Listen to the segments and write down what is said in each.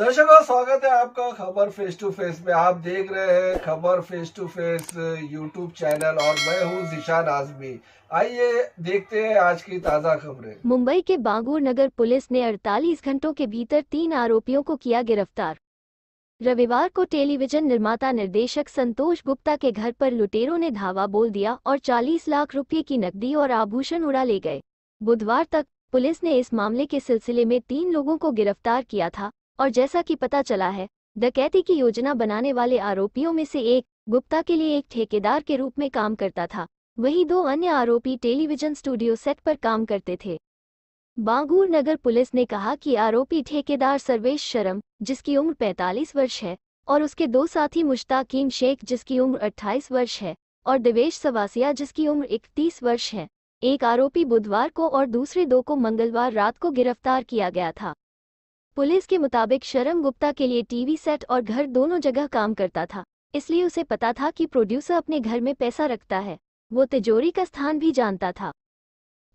दर्शकों स्वागत है आपका खबर फेस टू फेस में आप देख रहे हैं खबर face to face YouTube channel और मैं हूं जिशान आजमी आइए देखते हैं आज की ताज़ा खबरें मुंबई के बांगूर नगर पुलिस ने 48 घंटों के भीतर तीन आरोपियों को किया गिरफ्तार रविवार को टेलीविजन निर्माता निर्देशक संतोष गुप्ता के घर पर लुटेरों ने धावा बोल दिया और 40 लाख रुपये की नकदी और आभूषण उड़ा ले गए बुधवार तक पुलिस ने इस मामले के सिलसिले में तीन लोगों को गिरफ्तार किया था और जैसा कि पता चला है डकैती की योजना बनाने वाले आरोपियों में से एक गुप्ता के लिए एक ठेकेदार के रूप में काम करता था वही दो अन्य आरोपी टेलीविजन स्टूडियो सेट पर काम करते थे बांगूर नगर पुलिस ने कहा कि आरोपी ठेकेदार सर्वेश शर्म जिसकी उम्र 45 वर्ष है और उसके दो साथी मुश्ताकीम शेख जिसकी उम्र 28 वर्ष है और दिवेश सवासिया जिसकी उम्र 31 वर्ष है एक आरोपी बुधवार को और दूसरे दो को मंगलवार रात को गिरफ्तार किया गया था पुलिस के मुताबिक शर्म गुप्ता के लिए टीवी सेट और घर दोनों जगह काम करता था इसलिए उसे पता था कि प्रोड्यूसर अपने घर में पैसा रखता है वो तिजोरी का स्थान भी जानता था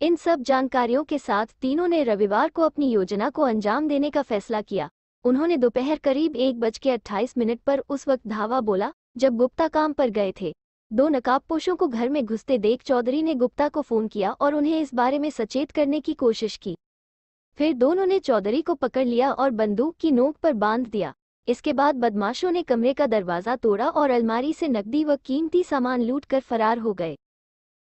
इन सब जानकारियों के साथ तीनों ने रविवार को अपनी योजना को अंजाम देने का फैसला किया उन्होंने दोपहर करीब एक बज के अट्ठाईस मिनट पर उस वक्त धावा बोला जब गुप्ता काम पर गए थे दो नकाबपोशों को घर में घुसते देख चौधरी ने गुप्ता को फोन किया और उन्हें इस बारे में सचेत करने की कोशिश की फिर दोनों ने चौधरी को पकड़ लिया और बंदूक की नोक पर बांध दिया इसके बाद बदमाशों ने कमरे का दरवाजा तोड़ा और अलमारी से नकदी व कीमती सामान लूट कर फरार हो गए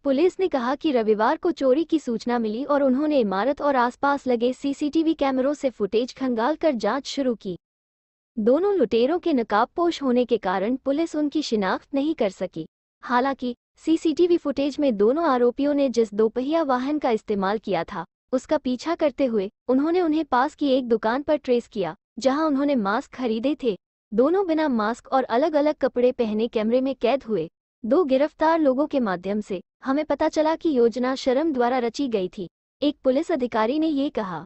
पुलिस ने कहा कि रविवार को चोरी की सूचना मिली और उन्होंने इमारत और आसपास लगे सीसीटीवी कैमरों से फुटेज खंगाल कर जांच शुरू की दोनों लुटेरों के नकाबपोश होने के कारण पुलिस उनकी शिनाख्त नहीं कर सकी हालांकि सीसीटीवी फुटेज में दोनों आरोपियों ने जिस दोपहिया वाहन का इस्तेमाल किया था उसका पीछा करते हुए उन्होंने उन्हें पास की एक दुकान पर ट्रेस किया जहां उन्होंने मास्क खरीदे थे दोनों बिना मास्क और अलग अलग कपड़े पहने कैमरे में कैद हुए दो गिरफ्तार लोगों के माध्यम से हमें पता चला कि योजना शर्म द्वारा रची गई थी एक पुलिस अधिकारी ने ये कहा